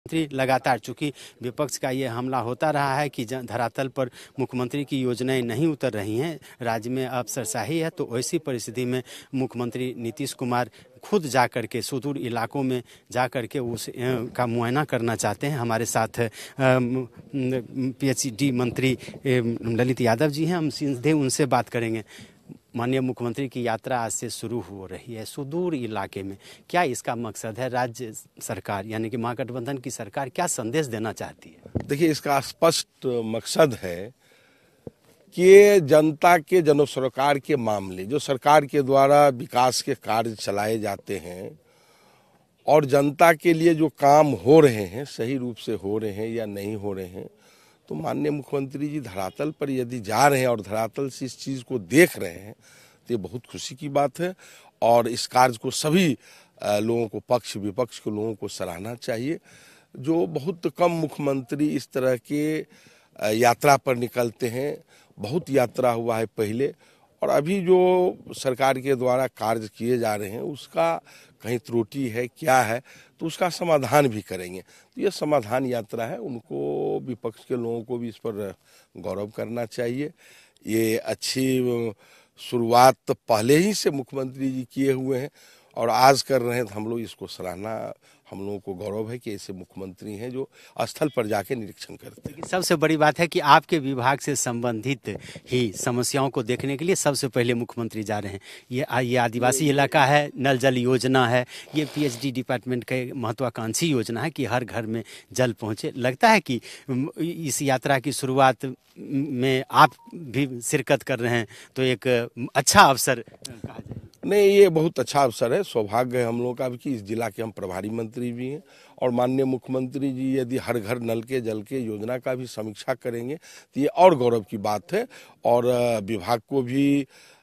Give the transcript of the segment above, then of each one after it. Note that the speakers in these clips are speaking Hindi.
मुख्यमंत्री लगातार चूंकि विपक्ष का ये हमला होता रहा है कि धरातल पर मुख्यमंत्री की योजनाएं नहीं उतर रही हैं राज्य में अफसरशाही है तो ऐसी परिस्थिति में मुख्यमंत्री नीतीश कुमार खुद जा कर के सुदूर इलाकों में जा कर के उस का मुआयना करना चाहते हैं हमारे साथ पीएचडी मंत्री ललित यादव जी हैं हम सीधे उनसे बात करेंगे माननीय मुख्यमंत्री की यात्रा आज से शुरू हो रही है सुदूर इलाके में क्या इसका मकसद है राज्य सरकार यानी कि महागठबंधन की सरकार क्या संदेश देना चाहती है देखिए इसका स्पष्ट मकसद है कि जनता के जन के मामले जो सरकार के द्वारा विकास के कार्य चलाए जाते हैं और जनता के लिए जो काम हो रहे हैं सही रूप से हो रहे हैं या नहीं हो रहे हैं तो माननीय मुख्यमंत्री जी धरातल पर यदि जा रहे हैं और धरातल से इस चीज़ को देख रहे हैं तो ये बहुत खुशी की बात है और इस कार्य को सभी लोगों को पक्ष विपक्ष के लोगों को सराहना चाहिए जो बहुत कम मुख्यमंत्री इस तरह के यात्रा पर निकलते हैं बहुत यात्रा हुआ है पहले और अभी जो सरकार के द्वारा कार्य किए जा रहे हैं उसका कहीं त्रुटि है क्या है तो उसका समाधान भी करेंगे तो ये समाधान यात्रा है उनको विपक्ष के लोगों को भी इस पर गौरव करना चाहिए ये अच्छी शुरुआत पहले ही से मुख्यमंत्री जी किए हुए हैं और आज कर रहे हैं तो हम लोग इसको सराहना हम लोगों को गौरव है कि ऐसे मुख्यमंत्री हैं जो स्थल पर जाके निरीक्षण करते हैं सबसे बड़ी बात है कि आपके विभाग से संबंधित ही समस्याओं को देखने के लिए सबसे पहले मुख्यमंत्री जा रहे हैं ये ये आदिवासी इलाका है नल जल योजना है ये पीएचडी डिपार्टमेंट का महत्वाकांक्षी योजना है कि हर घर में जल पहुँचे लगता है कि इस यात्रा की शुरुआत में आप भी शिरकत कर रहे हैं तो एक अच्छा अवसर कहा जाए नहीं ये बहुत अच्छा अवसर है सौभाग्य है हम लोगों का भी कि इस जिला के हम प्रभारी मंत्री भी हैं और माननीय मुख्यमंत्री जी यदि हर घर नल के जल के योजना का भी समीक्षा करेंगे तो ये और गौरव की बात है और विभाग को भी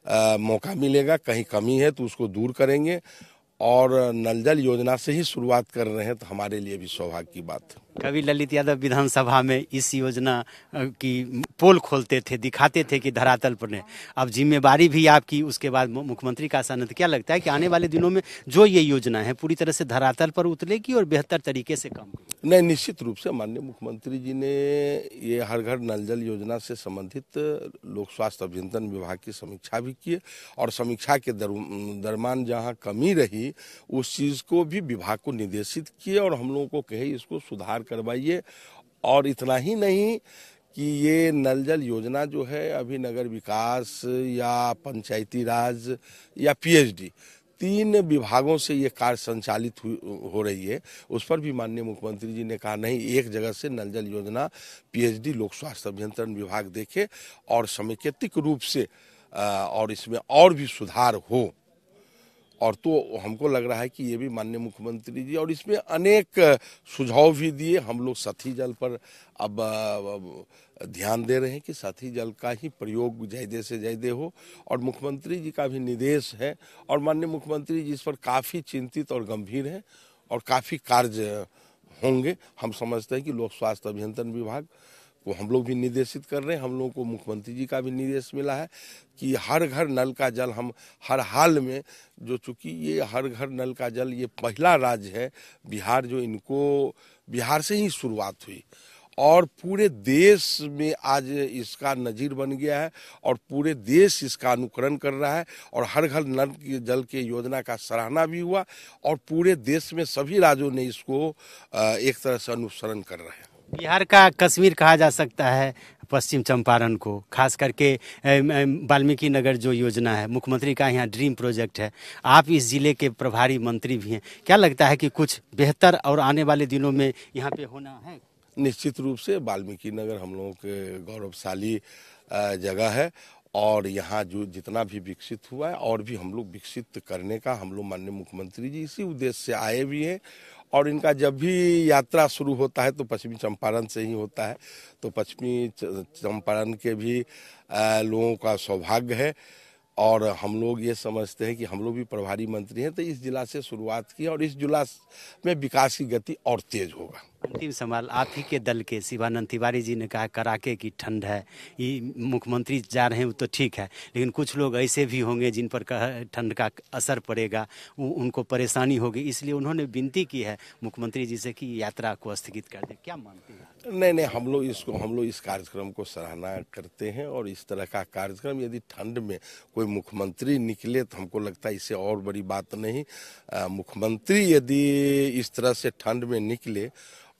आ, मौका मिलेगा कहीं कमी है तो उसको दूर करेंगे और नल जल योजना से ही शुरुआत कर रहे हैं तो हमारे लिए भी सौभाग्य की बात है कभी ललित यादव विधानसभा में इस योजना की पोल खोलते थे दिखाते थे कि धरातल पर ने अब जिम्मेवारी भी आपकी उसके बाद मुख्यमंत्री का आसान क्या लगता है कि आने वाले दिनों में जो ये योजना है पूरी तरह से धरातल पर उतरेगी और बेहतर तरीके से काम नहीं निश्चित रूप से माननीय मुख्यमंत्री जी ने ये हर घर नल जल योजना से संबंधित लोक स्वास्थ्य अभियंत्रण विभाग की समीक्षा भी की और समीक्षा के दरमान जहाँ कमी रही उस चीज़ को भी विभाग को निर्देशित किए और हम लोगों को कहे इसको सुधार करवाइए और इतना ही नहीं कि ये नल जल योजना जो है अभी नगर विकास या पंचायती राज या पीएचडी तीन विभागों से ये कार्य संचालित हो रही है उस पर भी माननीय मुख्यमंत्री जी ने कहा नहीं एक जगह से नल जल योजना पीएचडी लोक स्वास्थ्य अभियंत्रण विभाग देखे और समेकित रूप से और इसमें और भी सुधार हो और तो हमको लग रहा है कि ये भी माननीय मुख्यमंत्री जी और इसमें अनेक सुझाव भी दिए हम लोग सती जल पर अब ध्यान दे रहे हैं कि सती जल का ही प्रयोग जायदे से जायदे हो और मुख्यमंत्री जी का भी निर्देश है और माननीय मुख्यमंत्री जी इस पर काफ़ी चिंतित और गंभीर हैं और काफ़ी कार्य होंगे हम समझते हैं कि लोक स्वास्थ्य अभियंत्रण विभाग को हम लोग भी निर्देशित कर रहे हैं हम लोगों को मुख्यमंत्री जी का भी निर्देश मिला है कि हर घर नल का जल हम हर हाल में जो चूँकि ये हर घर नल का जल ये पहला राज्य है बिहार जो इनको बिहार से ही शुरुआत हुई और पूरे देश में आज इसका नज़ीर बन गया है और पूरे देश इसका अनुकरण कर रहा है और हर घर नल के जल के योजना का सराहना भी हुआ और पूरे देश में सभी राज्यों ने इसको एक तरह से अनुसरण कर रहे हैं बिहार का कश्मीर कहा जा सकता है पश्चिम चंपारण को खास करके वाल्मीकि नगर जो योजना है मुख्यमंत्री का यहाँ ड्रीम प्रोजेक्ट है आप इस ज़िले के प्रभारी मंत्री भी हैं क्या लगता है कि कुछ बेहतर और आने वाले दिनों में यहाँ पे होना है निश्चित रूप से वाल्मीकि नगर हम लोगों के गौरवशाली जगह है और यहाँ जो जितना भी विकसित हुआ है और भी हम लोग विकसित करने का हम लोग माननीय मुख्यमंत्री जी इसी उद्देश्य से आए भी हैं और इनका जब भी यात्रा शुरू होता है तो पश्चिमी चंपारण से ही होता है तो पश्चिमी चंपारण के भी लोगों का सौभाग्य है और हम लोग ये समझते हैं कि हम लोग भी प्रभारी मंत्री हैं तो इस जिला से शुरुआत की और इस जिला में विकास की गति और तेज होगा अंतिम सवाल आप ही के दल के शिवानंद तिवारी जी ने कहा कराके की ठंड है ये मुख्यमंत्री जा रहे हैं वो तो ठीक है लेकिन कुछ लोग ऐसे भी होंगे जिन पर ठंड का असर पड़ेगा उनको परेशानी होगी इसलिए उन्होंने विनती की है मुख्यमंत्री जी से कि यात्रा को स्थगित कर दें क्या मानते हैं नहीं नहीं हम लोग इसको हम लोग इस कार्यक्रम को सराहना करते हैं और इस तरह का कार्यक्रम यदि ठंड में कोई मुख्यमंत्री निकले तो हमको लगता है इससे और बड़ी बात नहीं मुख्यमंत्री यदि इस तरह से ठंड में निकले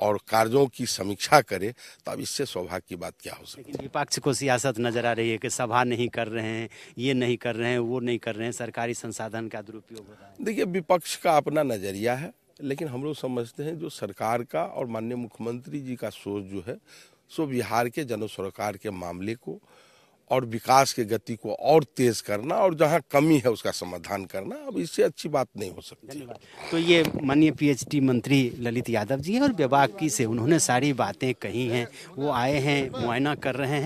और कार्यों की समीक्षा करे तब तो इससे सौभाग्य की बात क्या हो सकती है विपक्ष को सियासत नजर आ रही है कि सभा नहीं कर रहे हैं ये नहीं कर रहे हैं वो नहीं कर रहे हैं सरकारी संसाधन का दुरुपयोग हो रहा है देखिए विपक्ष का अपना नजरिया है लेकिन हम लोग समझते हैं जो सरकार का और माननीय मुख्यमंत्री जी का सोच जो है सो बिहार के जन सरोकार के मामले को और विकास के गति को और तेज करना और जहां कमी है उसका समाधान करना अब इससे अच्छी बात नहीं हो सकती तो ये माननीय पीएचडी मंत्री ललित यादव जी हैं और विभाग की से उन्होंने सारी बातें कही हैं वो आए हैं मुआयना कर रहे हैं